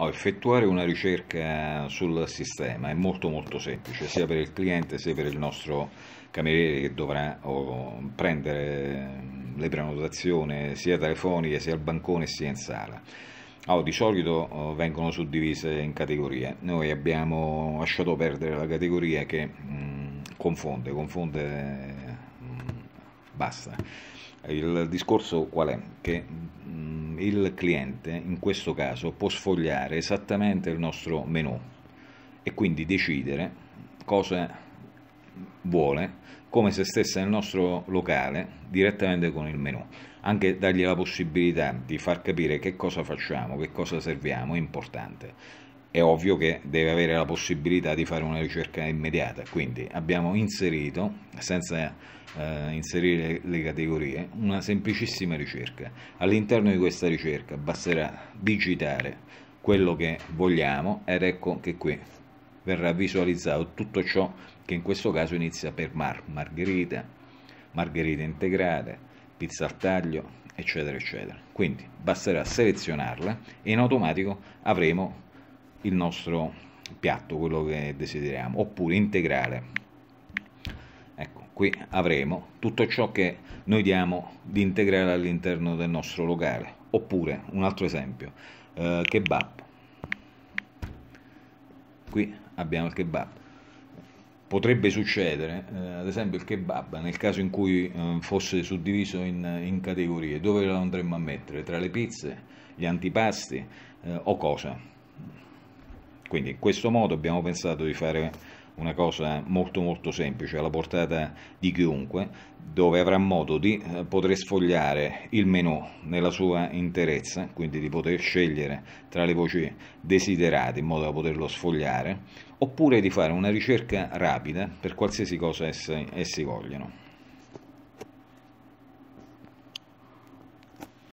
Allora, effettuare una ricerca sul sistema è molto molto semplice sia per il cliente sia per il nostro cameriere che dovrà oh, prendere ehm, le prenotazioni sia telefoniche sia al bancone sia in sala. Allora, di solito oh, vengono suddivise in categorie, noi abbiamo lasciato perdere la categoria che mh, confonde, confonde, mh, basta. Il discorso qual è? Che il cliente in questo caso può sfogliare esattamente il nostro menu e quindi decidere cosa vuole come se stesse nel nostro locale direttamente con il menu anche dargli la possibilità di far capire che cosa facciamo che cosa serviamo è importante è ovvio che deve avere la possibilità di fare una ricerca immediata. Quindi abbiamo inserito, senza eh, inserire le categorie, una semplicissima ricerca. All'interno di questa ricerca basterà digitare quello che vogliamo ed ecco che qui verrà visualizzato tutto ciò che in questo caso inizia per mar, margherita, margherita integrate, pizza al taglio, eccetera, eccetera. Quindi basterà selezionarla e in automatico avremo il nostro piatto, quello che desideriamo, oppure integrale. Ecco, qui avremo tutto ciò che noi diamo di integrare all'interno del nostro locale. Oppure, un altro esempio, eh, kebab. Qui abbiamo il kebab potrebbe succedere, eh, ad esempio il kebab, nel caso in cui eh, fosse suddiviso in, in, categorie, dove lo andremmo a mettere? Tra le pizze, gli antipasti eh, o cosa? Quindi in questo modo abbiamo pensato di fare una cosa molto molto semplice, alla portata di chiunque, dove avrà modo di eh, poter sfogliare il menu nella sua interezza, quindi di poter scegliere tra le voci desiderate in modo da poterlo sfogliare, oppure di fare una ricerca rapida per qualsiasi cosa essi, essi vogliono.